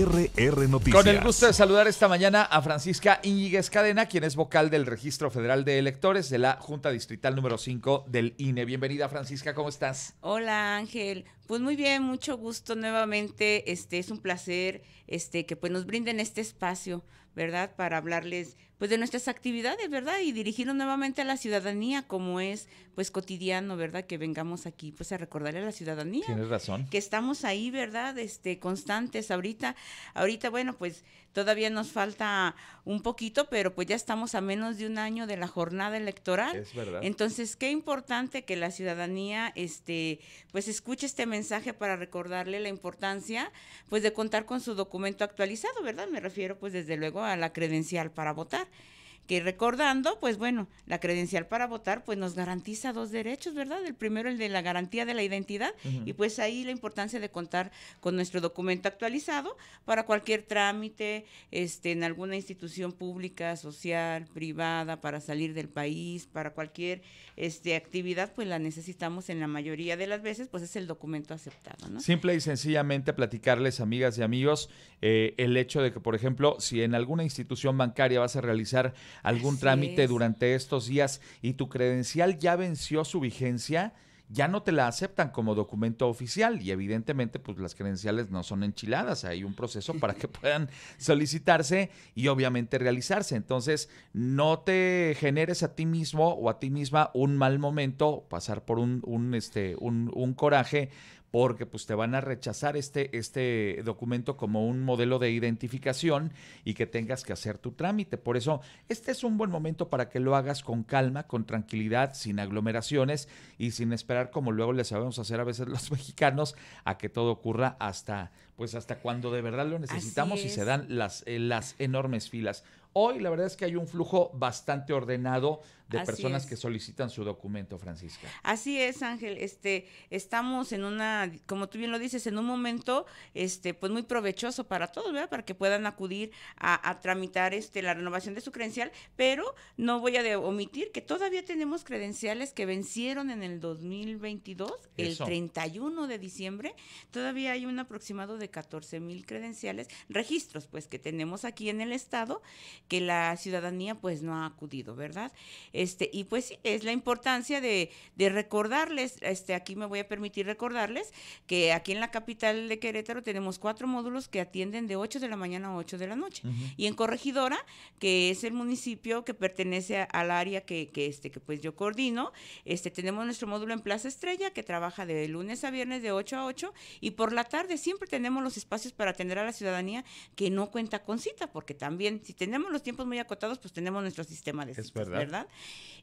RR Noticias. Con el gusto de saludar esta mañana a Francisca Íñiguez Cadena, quien es vocal del Registro Federal de Electores de la Junta Distrital número 5 del INE. Bienvenida, Francisca, ¿cómo estás? Hola, Ángel. Pues muy bien, mucho gusto nuevamente. Este es un placer este que pues nos brinden este espacio, ¿verdad? Para hablarles pues de nuestras actividades, ¿verdad? Y dirigirnos nuevamente a la ciudadanía como es pues cotidiano, ¿verdad? Que vengamos aquí pues a recordarle a la ciudadanía. Tienes razón. Que estamos ahí, ¿verdad? Este constantes ahorita. Ahorita bueno, pues Todavía nos falta un poquito, pero pues ya estamos a menos de un año de la jornada electoral. Es verdad. Entonces, qué importante que la ciudadanía este pues escuche este mensaje para recordarle la importancia pues de contar con su documento actualizado, ¿verdad? Me refiero pues desde luego a la credencial para votar que recordando, pues bueno, la credencial para votar pues nos garantiza dos derechos, ¿verdad? El primero, el de la garantía de la identidad y pues ahí la importancia de contar con nuestro documento actualizado para cualquier trámite este, en alguna institución pública, social, privada, para salir del país, para cualquier este, actividad, pues la necesitamos en la mayoría de las veces, pues es el documento aceptado, ¿no? Simple y sencillamente platicarles, amigas y amigos, eh, el hecho de que, por ejemplo, si en alguna institución bancaria vas a realizar algún trámite durante estos días y tu credencial ya venció su vigencia, ya no te la aceptan como documento oficial y evidentemente pues las credenciales no son enchiladas, hay un proceso para que puedan solicitarse y obviamente realizarse. Entonces, no te generes a ti mismo o a ti misma un mal momento, pasar por un, este, un, un coraje porque pues te van a rechazar este, este documento como un modelo de identificación y que tengas que hacer tu trámite. Por eso, este es un buen momento para que lo hagas con calma, con tranquilidad, sin aglomeraciones y sin esperar como luego le sabemos hacer a veces los mexicanos a que todo ocurra hasta pues hasta cuando de verdad lo necesitamos y se dan las, eh, las enormes filas. Hoy la verdad es que hay un flujo bastante ordenado de personas que solicitan su documento, Francisca. Así es, Ángel. Este, estamos en una, como tú bien lo dices, en un momento, este, pues muy provechoso para todos, Para que puedan acudir a, tramitar este la renovación de su credencial, pero no voy a omitir que todavía tenemos credenciales que vencieron en el 2022, el 31 de diciembre. Todavía hay un aproximado de 14 mil credenciales, registros pues que tenemos aquí en el estado, que la ciudadanía pues no ha acudido, ¿verdad? Este, y pues sí, es la importancia de, recordarles, este, aquí me voy a permitir recordarles que aquí en la capital de Querétaro tenemos cuatro módulos que atienden de 8 de la mañana a 8 de la noche. Y en Corregidora, que es el municipio que pertenece al área que, que, este, que pues yo coordino, este, tenemos nuestro módulo en Plaza Estrella que trabaja de lunes a viernes de 8 a 8 y por la tarde siempre tenemos los espacios para atender a la ciudadanía que no cuenta con cita, porque también si tenemos los tiempos muy acotados, pues tenemos nuestro sistema de citas, verdad.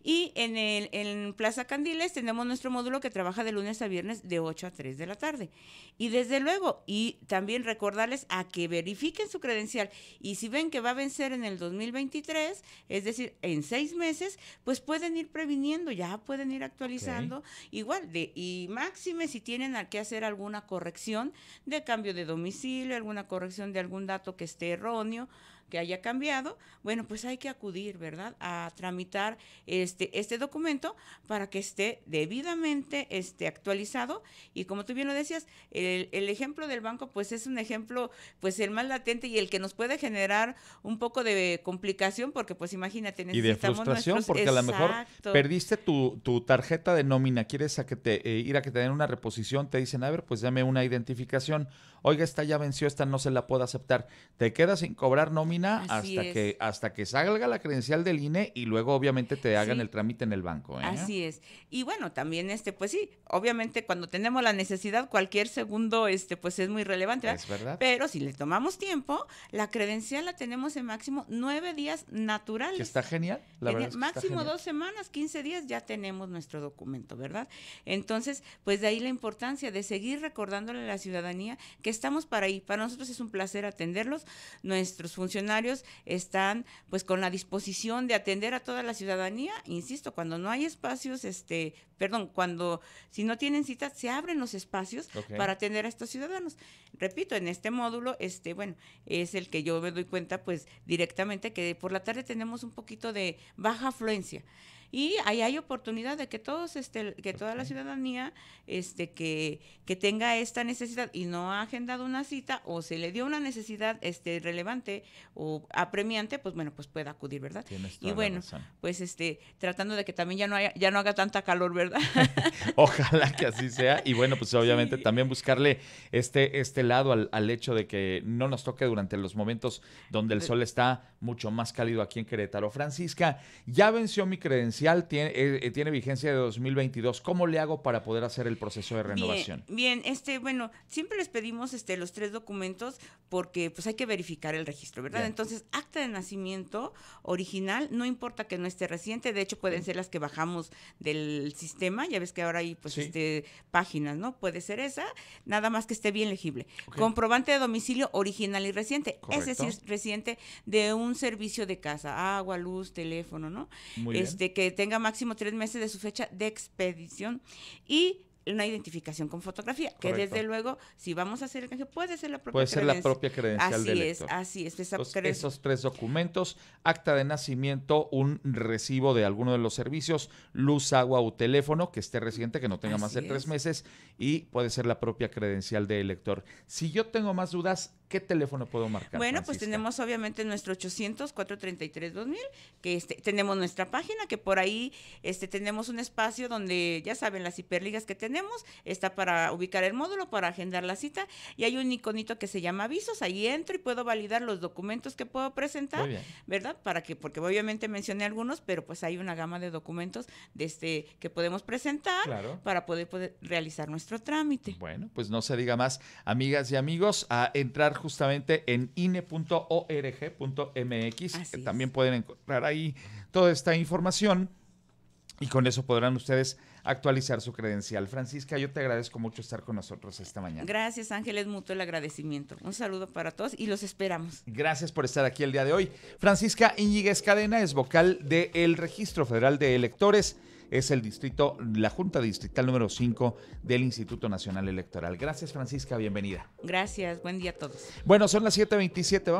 Y en, el, en Plaza Candiles tenemos nuestro módulo que trabaja de lunes a viernes de 8 a 3 de la tarde. Y desde luego, y también recordarles a que verifiquen su credencial y si ven que va a vencer en el 2023, es decir, en seis meses, pues pueden ir previniendo, ya pueden ir actualizando igual de y máxime si tienen que hacer alguna corrección de cambio de de domicilio, alguna corrección de algún dato que esté erróneo, que haya cambiado, bueno, pues hay que acudir, ¿verdad?, a tramitar este, este documento para que esté debidamente este, actualizado. Y como tú bien lo decías, el, ejemplo del banco, pues es un ejemplo, pues el más latente y el que nos puede generar un poco de complicación, porque pues imagínate, necesitamos... Y de frustración, porque a lo mejor perdiste tu, tarjeta de nómina, quieres a que te, eh, ir a que te den una reposición, te dicen, a ver, pues dame una identificación, oiga, esta ya venció, esta no se la puedo aceptar, te quedas sin cobrar nómina hasta que hasta que salga la credencial del INE y luego obviamente te hagan el trámite en el banco. ¿eh? Así es. Y bueno, también este, pues sí, obviamente cuando tenemos la necesidad, cualquier segundo, este, pues es muy relevante. ¿verdad? Es verdad. Pero si le tomamos tiempo, la credencial la tenemos en máximo nueve días naturales. Que está genial, la verdad. máximo dos semanas, quince días ya tenemos nuestro documento, ¿verdad? Entonces, pues de ahí la importancia de seguir recordándole a la ciudadanía que estamos para ahí. Para nosotros es un placer atenderlos. Nuestros funcionarios están pues con la disposición de atender a toda la ciudadanía, insisto, cuando no hay espacios, este, perdón, cuando si no tienen citas, se abren los espacios para atender a estos ciudadanos. Repito, en este módulo, este, bueno, es el que yo me doy cuenta pues directamente que por la tarde tenemos un poquito de baja afluencia y ahí hay oportunidad de que todos este que toda la ciudadanía este que que tenga esta necesidad y no ha agendado una cita o se le dio una necesidad este relevante o apremiante pues bueno pues pueda acudir verdad y bueno pues este tratando de que también ya no haya, ya no haga tanta calor verdad ojalá que así sea y bueno pues obviamente también buscarle este este lado al, al hecho de que no nos toque durante los momentos donde el eh. sol está mucho más cálido aquí en Querétaro Francisca ya venció mi credencial tiene, eh, eh, tiene vigencia de 2022. ¿Cómo le hago para poder hacer el proceso de renovación? Bien, este, bueno, siempre les pedimos este, los tres documentos porque pues hay que verificar el registro, ¿verdad? Entonces, acta de nacimiento original, no importa que no esté reciente, de hecho pueden ser las que bajamos del sistema, ya ves que ahora hay pues este, páginas, ¿no? Puede ser esa, nada más que esté bien legible. Comprobante de domicilio original y reciente, es decir, reciente de un servicio de casa, agua, luz, teléfono, ¿no? Muy este que tenga máximo tres meses de su fecha de expedición y una identificación con fotografía, que desde luego, si vamos a hacer el canje, puede ser la propia Puede ser la propia credencial Así es, así es. esos tres documentos, acta de nacimiento, un recibo de alguno de los servicios, luz, agua o teléfono, que esté reciente, que no tenga más de tres meses, y puede ser la propia credencial de elector. Si yo tengo más dudas, ¿Qué teléfono puedo marcar? Bueno, pues tenemos obviamente nuestro 800-433-2000, que este, tenemos nuestra página, que por ahí este, tenemos un espacio donde, ya saben, las hiperligas que tenemos, está para ubicar el módulo, para agendar la cita, y hay un iconito que se llama avisos, ahí entro y puedo validar los documentos que puedo presentar, ¿verdad? Para que, porque obviamente mencioné algunos, pero pues hay una gama de documentos de este, que podemos presentar para poder, poder realizar nuestro trámite. Bueno, pues no se diga más, amigas y amigos, a entrar justamente en ine.org.mx. También pueden encontrar ahí toda esta información y con eso podrán ustedes actualizar su credencial. Francisca, yo te agradezco mucho estar con nosotros esta mañana. Gracias, Ángeles, mucho el agradecimiento. Un saludo para todos y los esperamos. Gracias por estar aquí el día de hoy. Francisca Íñiguez Cadena es vocal del Registro Federal de Electores es el distrito, la Junta Distrital número 5 del Instituto Nacional Electoral. Gracias, Francisca, bienvenida. Gracias, buen día a todos. Bueno, son las 7:27.